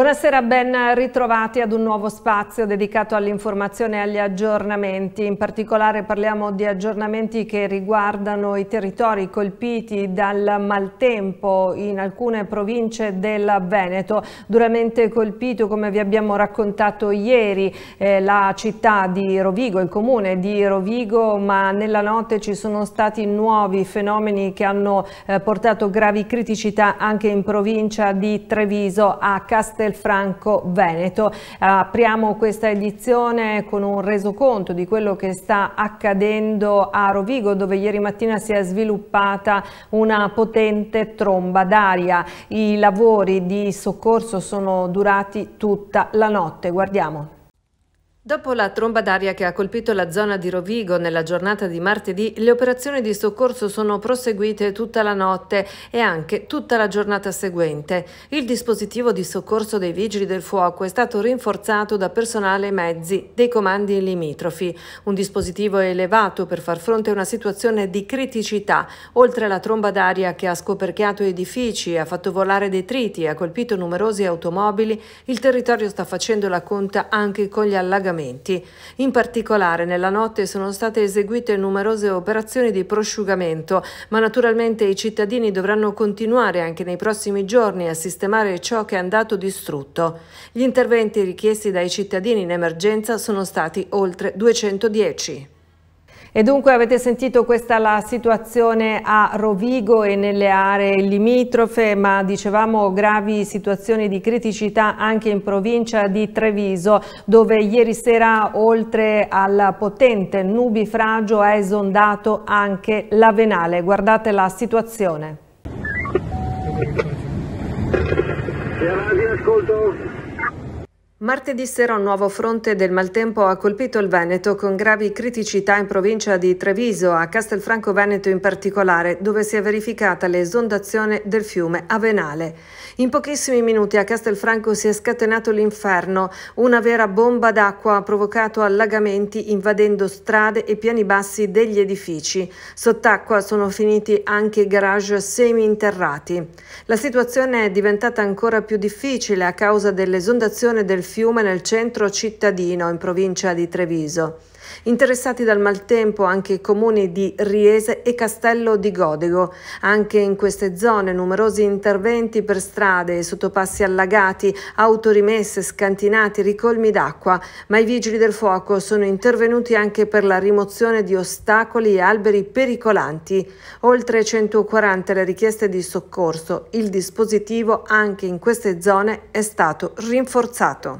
Buonasera, ben ritrovati ad un nuovo spazio dedicato all'informazione e agli aggiornamenti. In particolare parliamo di aggiornamenti che riguardano i territori colpiti dal maltempo in alcune province del Veneto. Duramente colpito, come vi abbiamo raccontato ieri, eh, la città di Rovigo, il comune di Rovigo, ma nella notte ci sono stati nuovi fenomeni che hanno eh, portato gravi criticità anche in provincia di Treviso a Castellano del Franco Veneto. Apriamo questa edizione con un resoconto di quello che sta accadendo a Rovigo dove ieri mattina si è sviluppata una potente tromba d'aria. I lavori di soccorso sono durati tutta la notte. Guardiamo. Dopo la tromba d'aria che ha colpito la zona di Rovigo nella giornata di martedì, le operazioni di soccorso sono proseguite tutta la notte e anche tutta la giornata seguente. Il dispositivo di soccorso dei vigili del fuoco è stato rinforzato da personale e mezzi dei comandi limitrofi, un dispositivo elevato per far fronte a una situazione di criticità. Oltre alla tromba d'aria che ha scoperchiato edifici, ha fatto volare detriti e ha colpito numerosi automobili, il territorio sta facendo la conta anche con gli allagamenti pagamenti. In particolare nella notte sono state eseguite numerose operazioni di prosciugamento, ma naturalmente i cittadini dovranno continuare anche nei prossimi giorni a sistemare ciò che è andato distrutto. Gli interventi richiesti dai cittadini in emergenza sono stati oltre 210. E dunque avete sentito questa la situazione a Rovigo e nelle aree limitrofe, ma dicevamo gravi situazioni di criticità anche in provincia di Treviso, dove ieri sera oltre al potente nubifragio è esondato anche la Venale. Guardate la situazione. Grazie, ascolto. Martedì sera un nuovo fronte del maltempo ha colpito il Veneto con gravi criticità in provincia di Treviso, a Castelfranco Veneto in particolare, dove si è verificata l'esondazione del fiume Avenale. In pochissimi minuti a Castelfranco si è scatenato l'inferno, una vera bomba d'acqua ha provocato allagamenti invadendo strade e piani bassi degli edifici. Sott'acqua sono finiti anche garage semi-interrati. La situazione è diventata ancora più difficile a causa dell'esondazione del fiume fiume nel centro cittadino, in provincia di Treviso. Interessati dal maltempo anche i comuni di Riese e Castello di Godego. Anche in queste zone numerosi interventi per strade e sottopassi allagati, autorimesse, scantinati, ricolmi d'acqua, ma i vigili del fuoco sono intervenuti anche per la rimozione di ostacoli e alberi pericolanti. Oltre 140 le richieste di soccorso, il dispositivo anche in queste zone è stato rinforzato.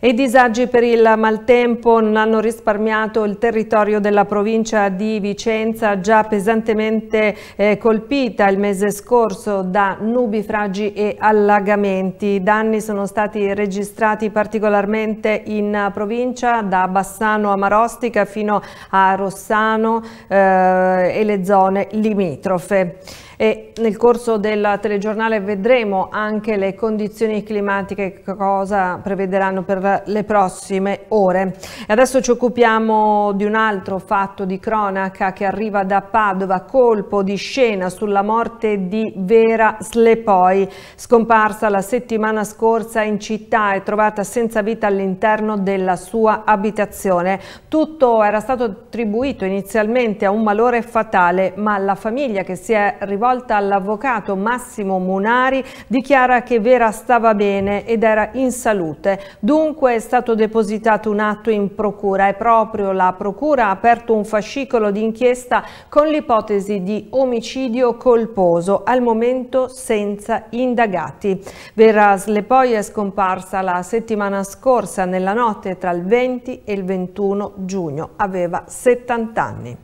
I disagi per il maltempo non hanno risparmiato il territorio della provincia di Vicenza, già pesantemente eh, colpita il mese scorso da nubifragi e allagamenti. I danni sono stati registrati particolarmente in provincia, da Bassano a Marostica fino a Rossano eh, e le zone limitrofe. E nel corso del telegiornale vedremo anche le condizioni climatiche, cosa prevederanno per la le prossime ore. E adesso ci occupiamo di un altro fatto di cronaca che arriva da Padova, colpo di scena sulla morte di Vera Slepoi, scomparsa la settimana scorsa in città e trovata senza vita all'interno della sua abitazione. Tutto era stato attribuito inizialmente a un malore fatale, ma la famiglia che si è rivolta all'avvocato Massimo Munari dichiara che Vera stava bene ed era in salute. Dunque dunque è stato depositato un atto in procura e proprio la procura ha aperto un fascicolo di inchiesta con l'ipotesi di omicidio colposo, al momento senza indagati. Vera Slepoi è scomparsa la settimana scorsa nella notte tra il 20 e il 21 giugno, aveva 70 anni.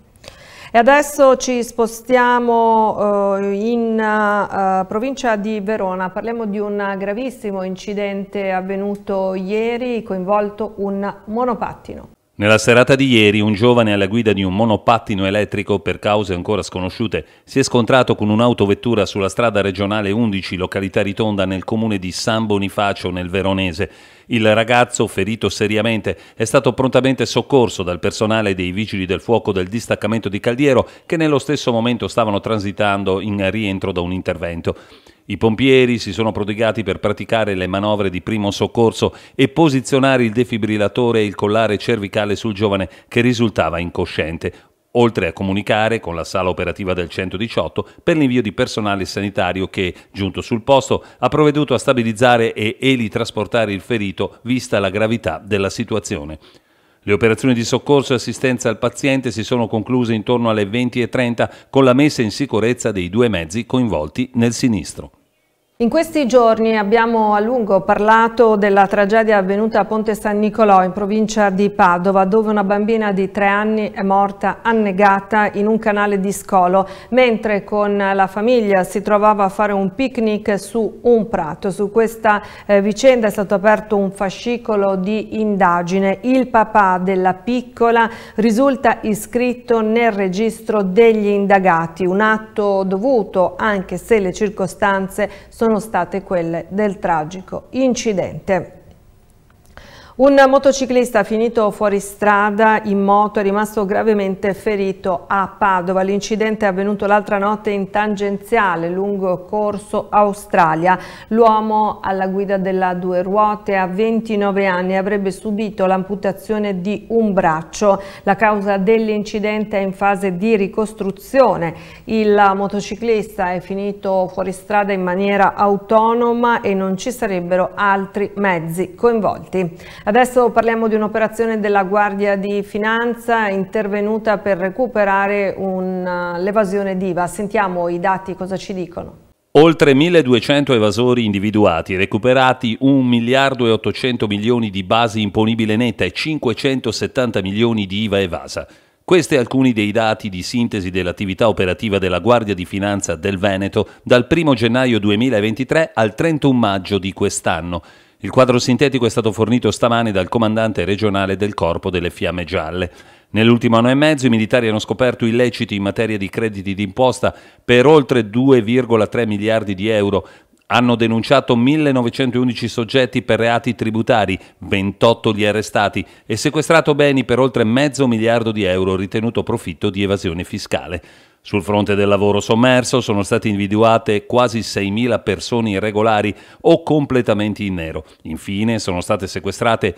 E adesso ci spostiamo eh, in eh, provincia di Verona, parliamo di un gravissimo incidente avvenuto ieri, coinvolto un monopattino. Nella serata di ieri un giovane alla guida di un monopattino elettrico per cause ancora sconosciute si è scontrato con un'autovettura sulla strada regionale 11 località Ritonda nel comune di San Bonifacio nel Veronese. Il ragazzo, ferito seriamente, è stato prontamente soccorso dal personale dei vigili del fuoco del distaccamento di Caldiero che nello stesso momento stavano transitando in rientro da un intervento. I pompieri si sono prodigati per praticare le manovre di primo soccorso e posizionare il defibrillatore e il collare cervicale sul giovane che risultava incosciente, oltre a comunicare con la sala operativa del 118 per l'invio di personale sanitario che, giunto sul posto, ha provveduto a stabilizzare e elitrasportare il ferito vista la gravità della situazione. Le operazioni di soccorso e assistenza al paziente si sono concluse intorno alle 20.30 con la messa in sicurezza dei due mezzi coinvolti nel sinistro. In questi giorni abbiamo a lungo parlato della tragedia avvenuta a Ponte San Nicolò in provincia di Padova dove una bambina di tre anni è morta annegata in un canale di scolo mentre con la famiglia si trovava a fare un picnic su un prato. Su questa eh, vicenda è stato aperto un fascicolo di indagine. Il papà della piccola risulta iscritto nel registro degli indagati, un atto dovuto anche se le circostanze sono sono state quelle del tragico incidente. Un motociclista finito fuori strada in moto è rimasto gravemente ferito a Padova. L'incidente è avvenuto l'altra notte in tangenziale lungo Corso Australia. L'uomo alla guida della due ruote a 29 anni avrebbe subito l'amputazione di un braccio. La causa dell'incidente è in fase di ricostruzione. Il motociclista è finito fuori strada in maniera autonoma e non ci sarebbero altri mezzi coinvolti. Adesso parliamo di un'operazione della Guardia di Finanza intervenuta per recuperare eh, l'evasione d'IVA. Sentiamo i dati cosa ci dicono. Oltre 1200 evasori individuati, recuperati 1 miliardo e 800 milioni di base imponibile netta e 570 milioni di IVA evasa. Questi alcuni dei dati di sintesi dell'attività operativa della Guardia di Finanza del Veneto dal 1 gennaio 2023 al 31 maggio di quest'anno. Il quadro sintetico è stato fornito stamani dal comandante regionale del Corpo delle Fiamme Gialle. Nell'ultimo anno e mezzo i militari hanno scoperto illeciti in materia di crediti d'imposta per oltre 2,3 miliardi di euro, hanno denunciato 1911 soggetti per reati tributari, 28 gli arrestati e sequestrato beni per oltre mezzo miliardo di euro ritenuto profitto di evasione fiscale. Sul fronte del lavoro sommerso sono state individuate quasi 6.000 persone irregolari o completamente in nero. Infine sono state sequestrate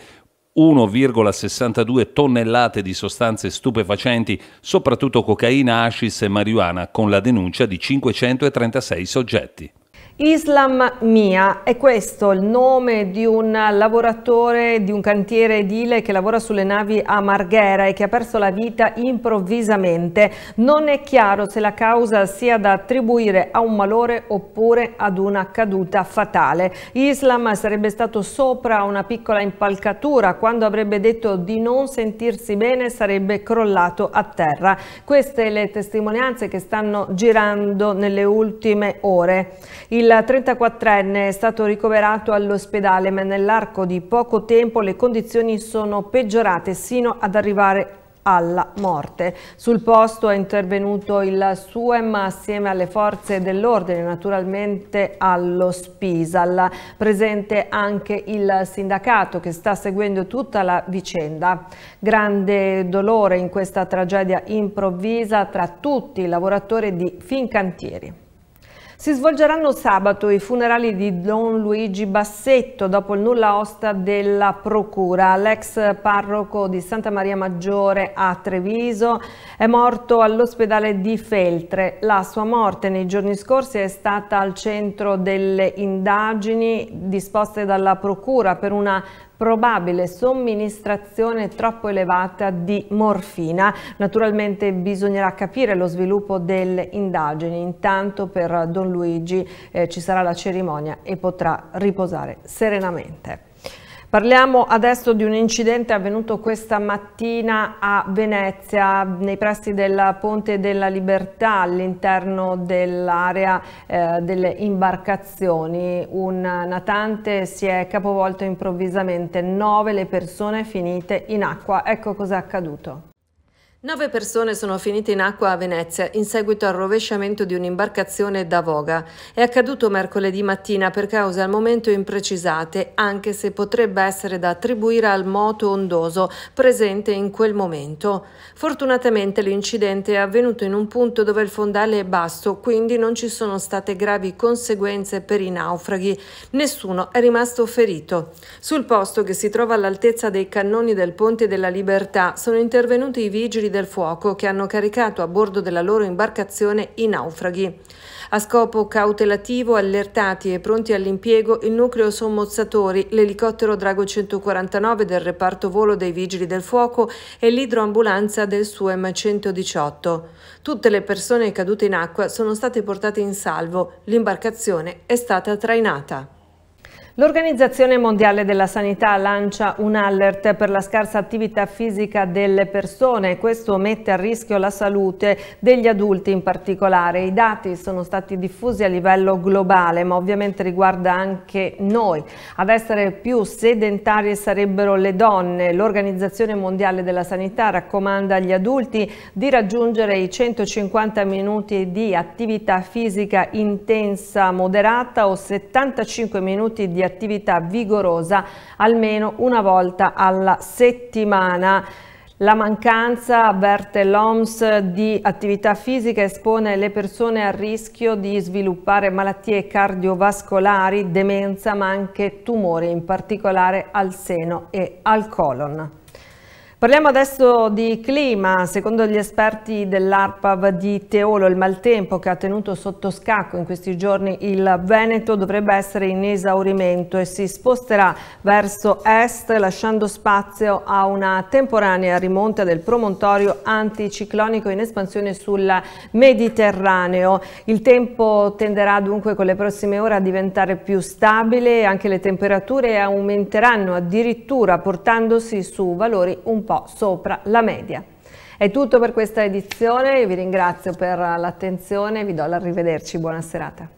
1,62 tonnellate di sostanze stupefacenti, soprattutto cocaina, hashish e marijuana, con la denuncia di 536 soggetti. Islam Mia è questo il nome di un lavoratore di un cantiere edile che lavora sulle navi a Marghera e che ha perso la vita improvvisamente. Non è chiaro se la causa sia da attribuire a un malore oppure ad una caduta fatale. Islam sarebbe stato sopra una piccola impalcatura quando avrebbe detto di non sentirsi bene sarebbe crollato a terra. Queste le testimonianze che stanno girando nelle ultime ore. Il il 34enne è stato ricoverato all'ospedale ma nell'arco di poco tempo le condizioni sono peggiorate sino ad arrivare alla morte. Sul posto è intervenuto il SUEM assieme alle forze dell'ordine, naturalmente allo Spisal. Presente anche il sindacato che sta seguendo tutta la vicenda. Grande dolore in questa tragedia improvvisa tra tutti i lavoratori di Fincantieri. Si svolgeranno sabato i funerali di Don Luigi Bassetto dopo il nulla osta della Procura. L'ex parroco di Santa Maria Maggiore a Treviso è morto all'ospedale di Feltre. La sua morte nei giorni scorsi è stata al centro delle indagini disposte dalla Procura per una probabile somministrazione troppo elevata di morfina. Naturalmente bisognerà capire lo sviluppo delle indagini. Intanto per Don Luigi eh, ci sarà la cerimonia e potrà riposare serenamente. Parliamo adesso di un incidente avvenuto questa mattina a Venezia, nei pressi del Ponte della Libertà, all'interno dell'area eh, delle imbarcazioni. Un natante si è capovolto improvvisamente, nove le persone finite in acqua. Ecco cosa è accaduto. Nove persone sono finite in acqua a Venezia in seguito al rovesciamento di un'imbarcazione da voga. È accaduto mercoledì mattina per cause al momento imprecisate, anche se potrebbe essere da attribuire al moto ondoso presente in quel momento. Fortunatamente l'incidente è avvenuto in un punto dove il fondale è basso, quindi non ci sono state gravi conseguenze per i naufraghi. Nessuno è rimasto ferito. Sul posto che si trova all'altezza dei cannoni del Ponte della Libertà sono intervenuti i vigili del fuoco che hanno caricato a bordo della loro imbarcazione i naufraghi. A scopo cautelativo, allertati e pronti all'impiego, il nucleo sommozzatori, l'elicottero Drago 149 del reparto volo dei Vigili del Fuoco e l'idroambulanza del SUEM 118. Tutte le persone cadute in acqua sono state portate in salvo, l'imbarcazione è stata trainata. L'Organizzazione Mondiale della Sanità lancia un alert per la scarsa attività fisica delle persone. Questo mette a rischio la salute degli adulti in particolare. I dati sono stati diffusi a livello globale, ma ovviamente riguarda anche noi. Ad essere più sedentarie sarebbero le donne. L'Organizzazione Mondiale della Sanità raccomanda agli adulti di raggiungere i 150 minuti di attività fisica intensa moderata o 75 minuti di attività vigorosa almeno una volta alla settimana. La mancanza, avverte l'OMS, di attività fisica espone le persone a rischio di sviluppare malattie cardiovascolari, demenza ma anche tumori, in particolare al seno e al colon. Parliamo adesso di clima. Secondo gli esperti dell'ARPAV di Teolo, il maltempo che ha tenuto sotto scacco in questi giorni il Veneto dovrebbe essere in esaurimento e si sposterà verso est lasciando spazio a una temporanea rimonta del promontorio anticiclonico in espansione sul Mediterraneo. Il tempo tenderà dunque con le prossime ore a diventare più stabile, e anche le temperature aumenteranno addirittura portandosi su valori un po' po' sopra la media. È tutto per questa edizione, io vi ringrazio per l'attenzione vi do l'arrivederci, buona serata.